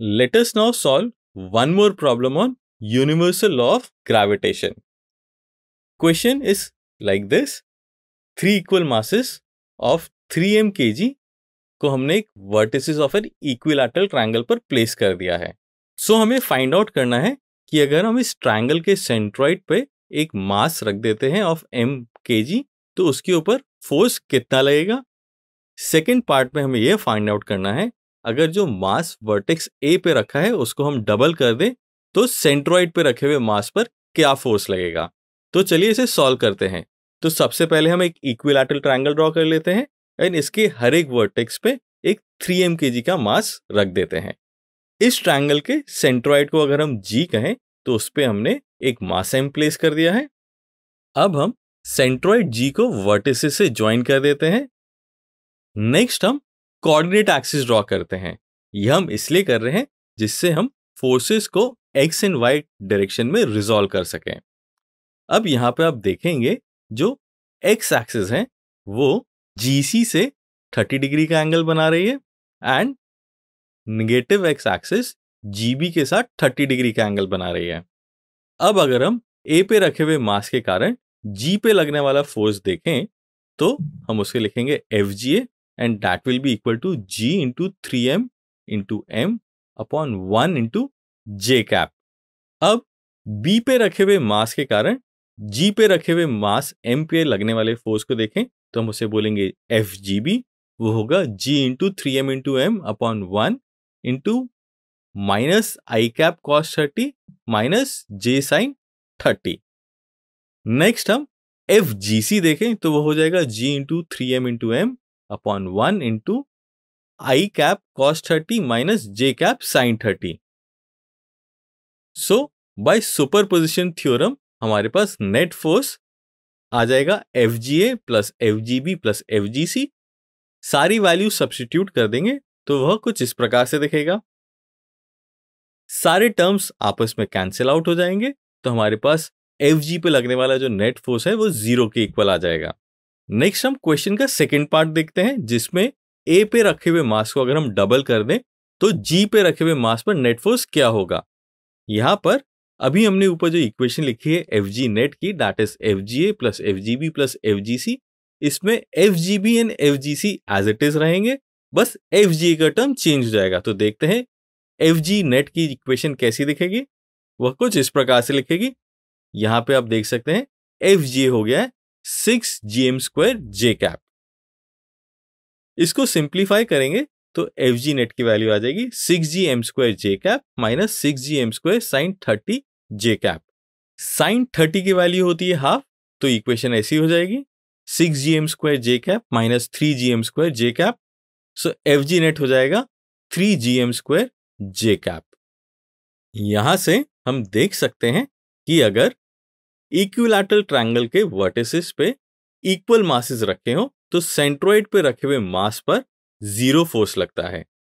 let us now solve one more problem on universal law of gravitation. Question is like this. Three equal masses of 3m kg को हमने एक vertices of an equilateral triangle पर place कर दिया है so so, हमें find out करना है कि अगर हम इस ट्रायंगल के सेंट्रॉइड पे एक मास रख देते हैं ऑफ एम के जी तो उसके ऊपर फोर्स कितना लगेगा सेकेंड पार्ट में हमें यह फाइंड आउट करना है अगर जो मास वर्टेक्स ए पे रखा है उसको हम डबल कर दें तो सेंट्रोइड पे रखे हुए मास पर क्या फोर्स लगेगा तो चलिए इसे सॉल्व करते हैं तो सबसे पहले हम एक इक्विलैटरल ट्रायंगल ड्रॉ कर लेते हैं एंड इसके हर एक वर्टेक्स पे एक थ्री एम के जी का मास रख देते हैं इस ट्रायंगल के सेंट्रोइड को अगर हम जी कहें तो उस पर हमने एक मास एम प्लेस कर दिया है अब हम सेंट्रोइड जी को वर्टिस से ज्वाइन कर देते हैं नेक्स्ट हम कोऑर्डिनेट एक्सिस ड्रॉ करते हैं ये हम इसलिए कर रहे हैं जिससे हम फोर्सेस को एक्स एंड वाई डायरेक्शन में रिजॉल्व कर सकें अब यहाँ पे आप देखेंगे जो एक्स एक्सिस है वो जीसी से 30 डिग्री का एंगल बना रही है and negative X axis GB के साथ 30 डिग्री का एंगल बना रही है अब अगर हम ए पे रखे हुए मास के कारण जी पे लगने वाला फोर्स देखें तो हम उसके लिखेंगे F G A and that will be equal to g into 3m into m upon one into J cap अब बी पे रखे हुए मास के कारण जी पे रखे हुए मास एम पे लगने वाले फोर्स को देखें तो हम उसे बोलेंगे एफ जी बी वो होगा G into three M into M upon one into minus I cap cos thirty minus J sine thirty next हम एफ जी सी देखें तो वो हो जाएगा G into three M into M upon one into I cap cos thirty minus J cap sine thirty so by superposition theorem हमारे पास net force आ जाएगा F G A plus F G B plus F G सी सारी value substitute कर देंगे तो वह कुछ इस प्रकार से दिखेगा सारे टर्म्स आपस में कैंसिल आउट हो जाएंगे तो हमारे पास एफ जी पे लगने वाला जो नेट फोर्स है वो जीरो के इक्वल आ जाएगा नेक्स्ट हम क्वेश्चन का सेकेंड पार्ट देखते हैं जिसमें ए पे रखे हुए मास को अगर हम डबल कर दें तो जी पे रखे हुए मास पर नेट फोर्स क्या होगा यहां पर अभी हमने ऊपर जो इक्वेशन लिखी है एफ जी नेट की that is F G A plus F G B plus F G C इसमें F G B and F G C as it is रहेंगे बस एफ जी ए का टर्म चेंज हो जाएगा तो देखते हैं एफ जी नेट की इक्वेशन कैसी दिखेगी वह कुछ इस प्रकार से लिखेगी यहां पे आप देख सकते हैं एफ जी ए हो गया है six GM square J cap इसको सिंप्लीफाई करेंगे तो एफ जी नेट की वैल्यू आ जाएगी six G M square J cap minus six G M square sine thirty J cap sine thirty की वैल्यू होती है हाफ तो इक्वेशन ऐसी हो जाएगी six G M square J cap minus three G M square J cap so F G net हो जाएगा three G M square J cap यहां से हम देख सकते हैं कि अगर इक्विलैटरल ट्रायंगल के वर्टिसेस पे इक्वल मासेस रखे हो तो सेंट्रोइड पे रखे हुए मास पर जीरो फोर्स लगता है